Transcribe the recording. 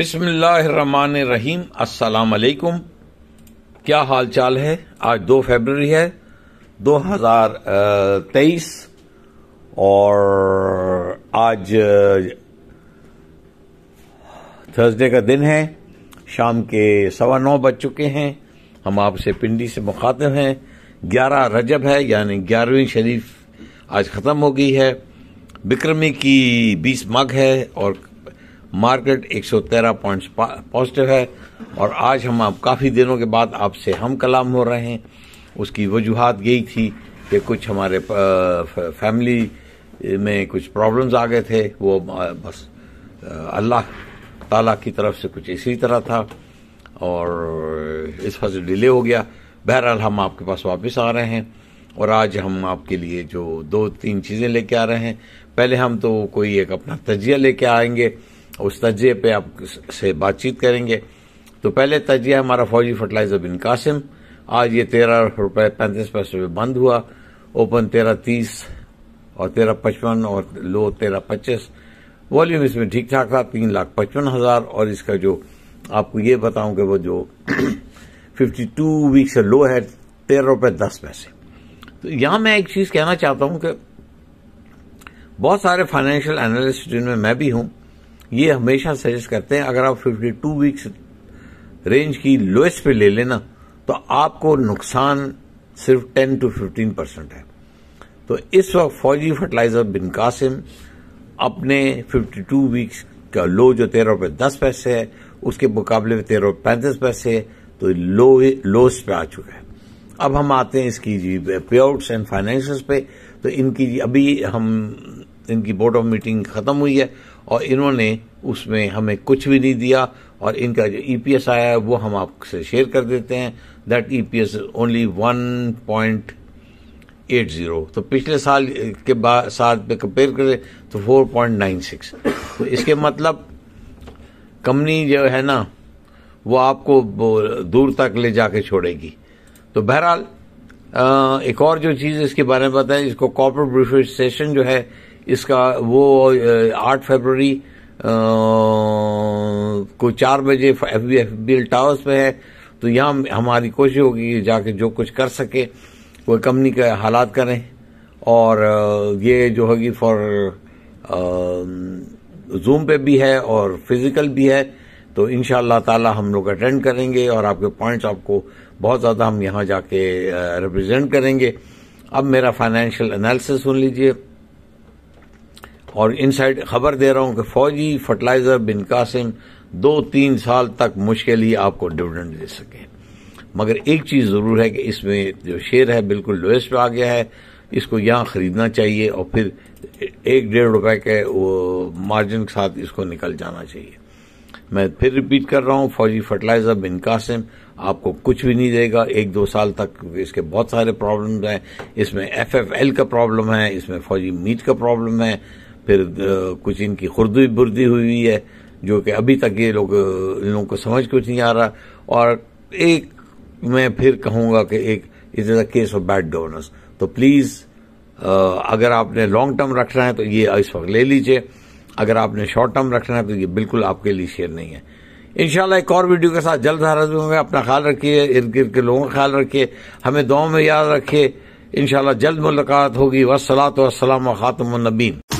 बिसमीम् अलकुम क्या हाल चाल है आज दो फरवरी है 2023 और आज थर्सडे का दिन है शाम के सवा नौ बज चुके हैं हम आपसे पिंडी से मुखातिब हैं ग्यारह रजब है यानी ग्यारहवीं शरीफ आज ख़त्म हो गई है बिक्रमी की बीस मग है और मार्केट 113 पॉइंट्स पॉजिटिव है और आज हम आप काफ़ी दिनों के बाद आपसे हम कलाम हो रहे हैं उसकी वजूहत यही थी कि कुछ हमारे फैमिली में कुछ प्रॉब्लम्स आ गए थे वो बस अल्लाह ताला की तरफ से कुछ इसी तरह था और इस वजह से डिले हो गया बहरहाल हम आपके पास वापस आ रहे हैं और आज हम आपके लिए जो दो तीन चीज़ें लेके आ रहे हैं पहले हम तो कोई एक अपना तजिया लेके आएंगे उस तजिए पे आप से बातचीत करेंगे तो पहले तजिया हमारा फौजी फर्टिलाइजर बिन कासिम आज ये तेरह रुपये पैंतीस पैसे में बंद हुआ ओपन तेरह तीस और तेरह पचपन और लो तेरह पच्चीस वॉल्यूम इसमें ठीक ठाक था तीन लाख पचपन हज़ार और इसका जो आपको ये बताऊं कि वो जो फिफ्टी टू वीक से लो है तेरह रुपये दस पैसे तो यहां मैं एक चीज़ कहना चाहता हूं कि बहुत सारे फाइनेंशियल एनालिस्ट जिनमें मैं भी हूं ये हमेशा सजेस्ट करते हैं अगर आप 52 वीक्स रेंज की लोएस्ट पे ले लेना तो आपको नुकसान सिर्फ 10 टू 15 परसेंट है तो इस वक्त फौजी फर्टिलाइजर बिन कासिम अपने 52 वीक्स का लो जो तेरह रुपये दस पैसे है उसके मुकाबले में तेरह रुपये पैंतीस पैसे है तो लो लोस पे आ चुका है अब हम आते हैं इसकी जी पे आउट्स एंड फाइनेंस पे तो इनकी अभी हम इनकी बोर्ड ऑफ मीटिंग खत्म हुई है और इन्होंने उसमें हमें कुछ भी नहीं दिया और इनका जो ई e आया है वो हम आपसे शेयर कर देते हैं that E P S only one point eight zero तो पिछले साल के बाद साथ पे कंपेयर करें तो फोर पॉइंट नाइन सिक्स तो इसके मतलब कंपनी जो है ना वो आपको दूर तक ले जाके छोड़ेगी तो बहरहाल एक और जो चीज़ इसके बारे में बताएं इसको कॉर्पोरेट ब्रिफिसेशन जो है इसका वो आठ फरवरी को चार बजे F B F B towers में है तो यहाँ हमारी कोशिश होगी कि जाके जो कुछ कर सके वो कंपनी का हालात करें और ये जो होगी फॉर जूम पे भी है और फिजिकल भी है तो इन ताला हम लोग अटेंड करेंगे और आपके पॉइंट्स आपको बहुत ज़्यादा हम यहाँ जाके रिप्रेजेंट करेंगे अब मेरा फाइनेंशियल एनालिसिस सुन लीजिए और इनसाइड खबर दे रहा हूं कि फौजी फर्टिलाइजर बिन कासिम दो तीन साल तक मुश्किल ही आपको डिविडेंड दे सके मगर एक चीज़ ज़रूर है कि इसमें जो शेयर है बिल्कुल लोएस्ट पे आ गया है इसको यहां ख़रीदना चाहिए और फिर एक डेढ़ रुपए के वो मार्जिन के साथ इसको निकल जाना चाहिए मैं फिर रिपीट कर रहा हूँ फौजी फर्टिलाइजर बिन कासिम आपको कुछ भी नहीं देगा एक दो साल तक इसके बहुत सारे प्रॉब्लम्स हैं इसमें एफ एफ एल का प्रॉब्लम है इसमें फौजी मीट का प्रॉब्लम है फिर कुछ इनकी खुर्दी बुर्दी हुई है जो कि अभी तक ये लोग इन लोगों को समझ कुछ नहीं आ रहा और एक मैं फिर कहूँगा कि एक is is a case of bad donors तो प्लीज़ अगर आपने लॉन्ग टर्म रखना है तो ये इस वक्त ले लीजिए अगर आपने शॉर्ट टर्म रखना है तो ये बिल्कुल आपके लिए शेयर नहीं है इन एक और वीडियो के साथ जल्द हारज होंगे अपना ख्याल रखिए इर्द गिर्द के लोगों का ख्याल रखिए हमें दुआ में याद रखिए इन जल्द मुलाकात होगी वसलात वसलाम खातमनबीन